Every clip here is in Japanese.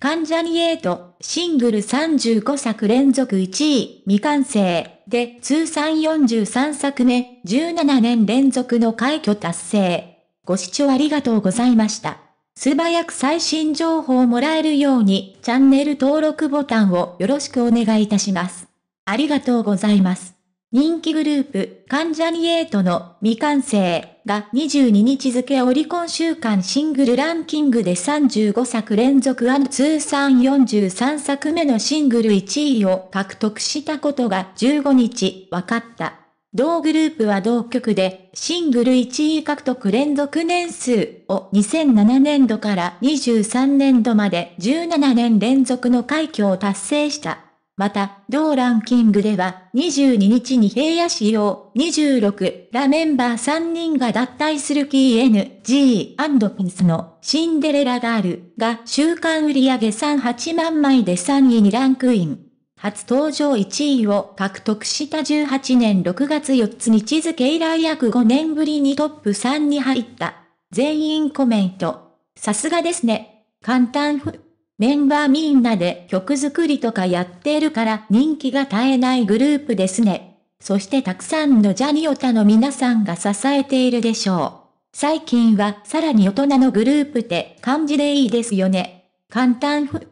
関ジャニエイト、シングル35作連続1位、未完成、で通算43作目、17年連続の快挙達成。ご視聴ありがとうございました。素早く最新情報をもらえるように、チャンネル登録ボタンをよろしくお願いいたします。ありがとうございます。人気グループ、関ジャニエイトの未完成が22日付オリコン週間シングルランキングで35作連続通算43作目のシングル1位を獲得したことが15日分かった。同グループは同局でシングル1位獲得連続年数を2007年度から23年度まで17年連続の快挙を達成した。また、同ランキングでは、22日に平野市用26ラメンバー3人が脱退する KNG&PINS のシンデレラガールが週間売上38万枚で3位にランクイン。初登場1位を獲得した18年6月4つ日付以来約5年ぶりにトップ3に入った。全員コメント。さすがですね。簡単ふ。メンバーみんなで曲作りとかやってるから人気が絶えないグループですね。そしてたくさんのジャニオタの皆さんが支えているでしょう。最近はさらに大人のグループって感じでいいですよね。簡単ふ。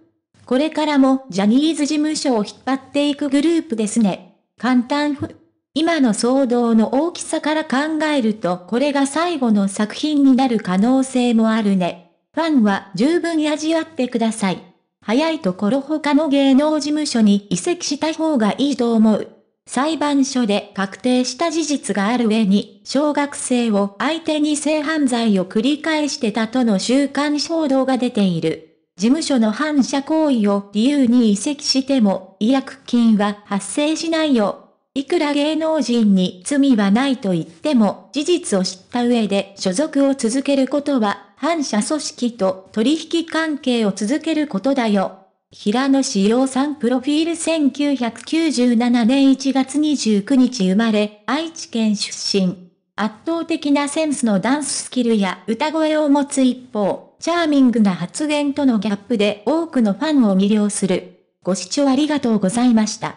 これからもジャニーズ事務所を引っ張っていくグループですね。簡単ふ。今の騒動の大きさから考えるとこれが最後の作品になる可能性もあるね。ファンは十分味わってください。早いところ他の芸能事務所に移籍した方がいいと思う。裁判所で確定した事実がある上に、小学生を相手に性犯罪を繰り返してたとの週刊報道が出ている。事務所の反射行為を理由に移籍しても、違約金は発生しないよいくら芸能人に罪はないと言っても、事実を知った上で所属を続けることは、反社組織と取引関係を続けることだよ。平野志陽さんプロフィール1997年1月29日生まれ、愛知県出身。圧倒的なセンスのダンススキルや歌声を持つ一方、チャーミングな発言とのギャップで多くのファンを魅了する。ご視聴ありがとうございました。